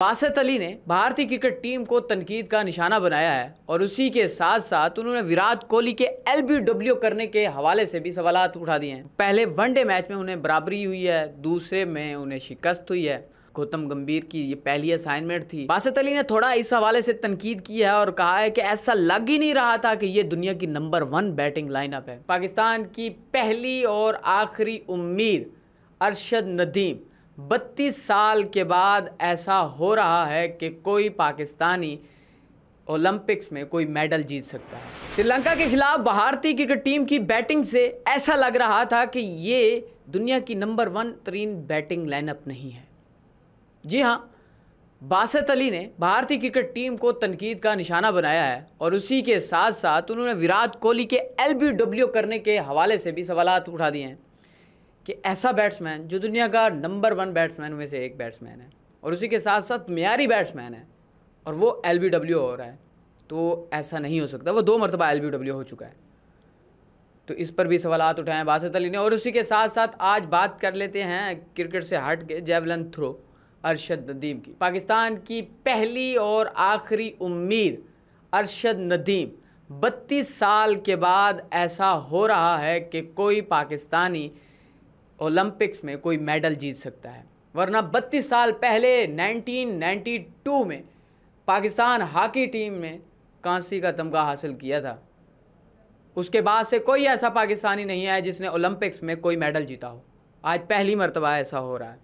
बासत अली ने भारतीय cricket team को तनकीद का निशाना बनाया है और उसी के साथ साथ उन्होंने विराट कोहली के डब्ल्यू करने के हवाले से भी सवाल उठा दिए हैं पहले वनडे मैच में उन्हें बराबरी हुई है दूसरे में उन्हें शिकस्त हुई है गौतम गंभीर की ये पहली असाइनमेंट थी बासत अली ने थोड़ा इस हवाले से तनकीद की है और कहा है कि ऐसा लग ही नहीं रहा था कि ये दुनिया की नंबर वन बैटिंग लाइनअप है पाकिस्तान की पहली और आखिरी उम्मीद अरशद नदीम बत्तीस साल के बाद ऐसा हो रहा है कि कोई पाकिस्तानी ओलंपिक्स में कोई मेडल जीत सकता है श्रीलंका के खिलाफ भारतीय क्रिकेट टीम की बैटिंग से ऐसा लग रहा था कि ये दुनिया की नंबर वन तरीन बैटिंग लाइनअप नहीं है जी हाँ बासत अली ने भारतीय क्रिकेट टीम को तनकीद का निशाना बनाया है और उसी के साथ साथ उन्होंने विराट कोहली के एल करने के हवाले से भी सवाल उठा दिए हैं कि ऐसा बैट्समैन जो दुनिया का नंबर वन बैट्समैन में से एक बैट्समैन है और उसी के साथ साथ मीरी बैट्समैन है और वो एल बी हो रहा है तो ऐसा नहीं हो सकता वो दो मरतबा एल बी हो चुका है तो इस पर भी सवाल उठाए बासत अली ने और उसी के साथ साथ आज बात कर लेते हैं क्रिकेट से हट के जेवलन थ्रो अरशद नदीम की पाकिस्तान की पहली और आखिरी उम्मीद अरशद नदीम बत्तीस साल के बाद ऐसा हो रहा है कि कोई पाकिस्तानी ओलंपिक्स में कोई मेडल जीत सकता है वरना 32 साल पहले 1992 में पाकिस्तान हॉकी टीम ने कांसी का तमगा हासिल किया था उसके बाद से कोई ऐसा पाकिस्तानी नहीं आया जिसने ओलंपिक्स में कोई मेडल जीता हो आज पहली मरतबा ऐसा हो रहा है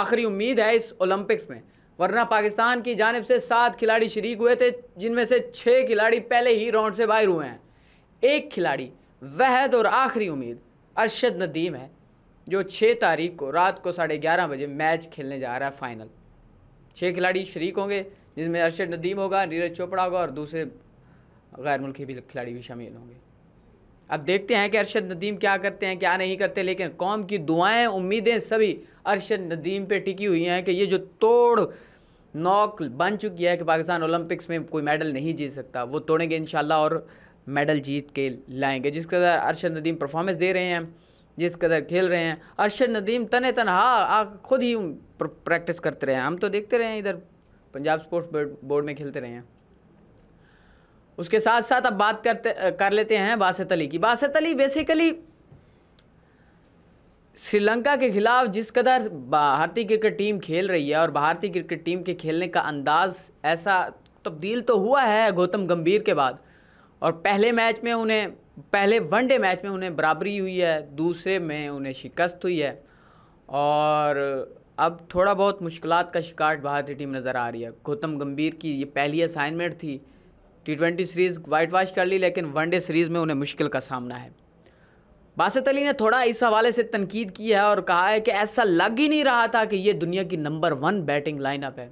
आखिरी उम्मीद है इस ओलंपिक्स में वरना पाकिस्तान की जानब से सात खिलाड़ी शरीक हुए थे जिनमें से छः खिलाड़ी पहले ही राउंड से बाहर हुए हैं एक खिलाड़ी वहद और आखिरी उम्मीद अरशद नदीम है जो छः तारीख को रात को साढ़े ग्यारह बजे मैच खेलने जा रहा है फाइनल छः खिलाड़ी शरीक होंगे जिसमें अरशद नदीम होगा नीरज चोपड़ा होगा और दूसरे गैर मुल्की भी खिलाड़ी भी शामिल होंगे अब देखते हैं कि अरशद नदीम क्या करते हैं क्या नहीं करते लेकिन कौम की दुआएं उम्मीदें सभी अरशद नदीम पे टिकी हुई हैं कि ये जो तोड़ नौक बन चुकी है कि पाकिस्तान ओलंपिक्स में कोई मेडल नहीं जीत सकता वो तोड़ेंगे इन और मेडल जीत के लाएंगे जिसके अरशद नदीम परफॉर्मेंस दे रहे हैं जिस कदर खेल रहे हैं अरशद नदीम तन तनहा खुद ही प्रैक्टिस करते रहे हैं हम तो देखते रहे हैं इधर पंजाब स्पोर्ट्स बोर्ड में खेलते रहे हैं उसके साथ साथ अब बात करते कर लेते हैं बासत अली की बासत अली बेसिकली श्रीलंका के खिलाफ जिस कदर भारतीय क्रिकेट टीम खेल रही है और भारतीय क्रिकेट टीम के खेलने का अंदाज ऐसा तब्दील तो हुआ है गौतम गंभीर के बाद और पहले मैच में उन्हें पहले वनडे मैच में उन्हें बराबरी हुई है दूसरे में उन्हें शिकस्त हुई है और अब थोड़ा बहुत मुश्किल का शिकार भारतीय टीम नज़र आ रही है गौतम गंभीर की ये पहली असाइनमेंट थी T twenty series whitewash कर ली लेकिन वनडे सीरीज़ में उन्हें मुश्किल का सामना है बासत अली ने थोड़ा इस हवाले से तनकीद की है और कहा है कि ऐसा लग ही नहीं रहा था कि ये दुनिया की नंबर वन बैटिंग लाइनअप है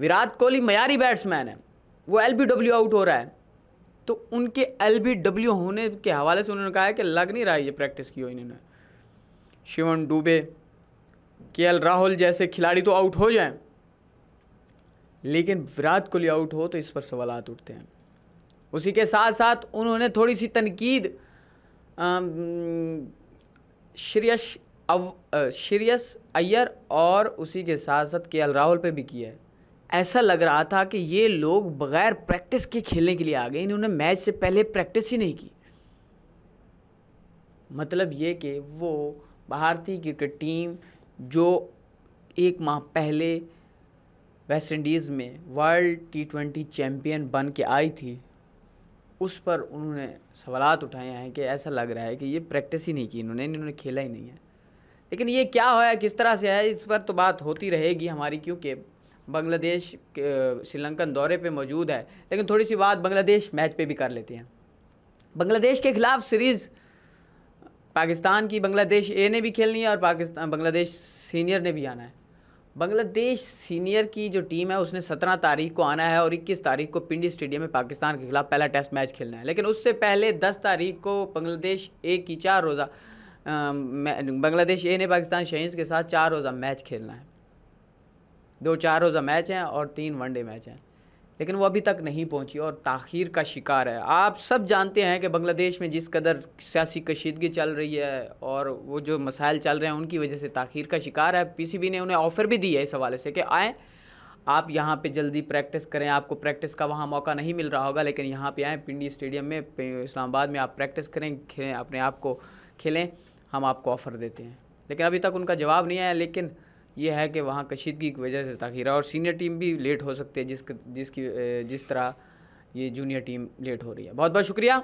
विराट कोहली मयारी बैट्समैन है वो एल आउट हो रहा है तो उनके एल बी डब्ल्यू होने के हवाले से उन्होंने कहा है कि लग नहीं रहा है ये प्रैक्टिस की हो इन्होंने शिवन डूबे के एल राहुल जैसे खिलाड़ी तो आउट हो जाएं लेकिन विराट कोहली आउट हो तो इस पर सवाल उठते हैं उसी के साथ साथ उन्होंने थोड़ी सी तनकीद श्रेयस अव श्रेयस अय्यर और उसी के साथ साथ के एल राहुल पे भी की है ऐसा लग रहा था कि ये लोग बगैर प्रैक्टिस के खेलने के लिए आ गए इन्होंने मैच से पहले प्रैक्टिस ही नहीं की मतलब ये कि वो भारतीय क्रिकेट टीम जो एक माह पहले वेस्ट इंडीज़ में वर्ल्ड टी ट्वेंटी चैम्पियन बन के आई थी उस पर उन्होंने सवाल उठाए हैं कि ऐसा लग रहा है कि ये प्रैक्टिस ही नहीं की इन्होंने इन्होंने खेला ही नहीं है लेकिन ये क्या होया किस तरह से है इस पर तो बात होती रहेगी हमारी क्योंकि बांग्लादेश श्रीलंकन दौरे पे मौजूद है लेकिन थोड़ी सी बात बांग्लादेश मैच पे भी कर लेते हैं बांग्लादेश के ख़िलाफ़ सीरीज़ पाकिस्तान की बांग्लादेश ए ने भी खेलनी है और पाकिस्तान बांग्लादेश सीनियर ने भी आना है बांग्लादेश सीनियर की जो टीम है उसने 17 तारीख को आना है और 21 तारीख को पिंडी स्टेडियम में पाकिस्तान के खिलाफ पहला टेस्ट मैच खेलना है लेकिन उससे पहले 10 तारीख को बांग्लादेश ए की चार रोज़ा बांग्लादेश ए ने पाकिस्तान शहीन्स के साथ चार रोज़ा मैच खेलना है दो चार रोज़ा मैच हैं और तीन वनडे मैच हैं लेकिन वो अभी तक नहीं पहुंची और ताखिर का शिकार है आप सब जानते हैं कि बांग्लादेश में जिस कदर सियासी कशीदगी चल रही है और वो जो मसाइल चल रहे हैं उनकी वजह से ताखिर का शिकार है पीसीबी ने उन्हें ऑफ़र भी दी है इस हवाले से कि आएँ आप यहाँ पे जल्दी प्रैक्टिस करें आपको प्रैक्टिस का वहाँ मौका नहीं मिल रहा होगा लेकिन यहाँ पर आएँ पिंडी स्टेडियम में इस्लामाबाद में आप प्रैक्टिस करें खेलें अपने आप को खेलें हम आपको ऑफ़र देते हैं लेकिन अभी तक उनका जवाब नहीं आया लेकिन ये है कि वहाँ कशीदगी की वजह से तखीरा और सीनियर टीम भी लेट हो सकती है जिस जिसकी जिस तरह ये जूनियर टीम लेट हो रही है बहुत बहुत शुक्रिया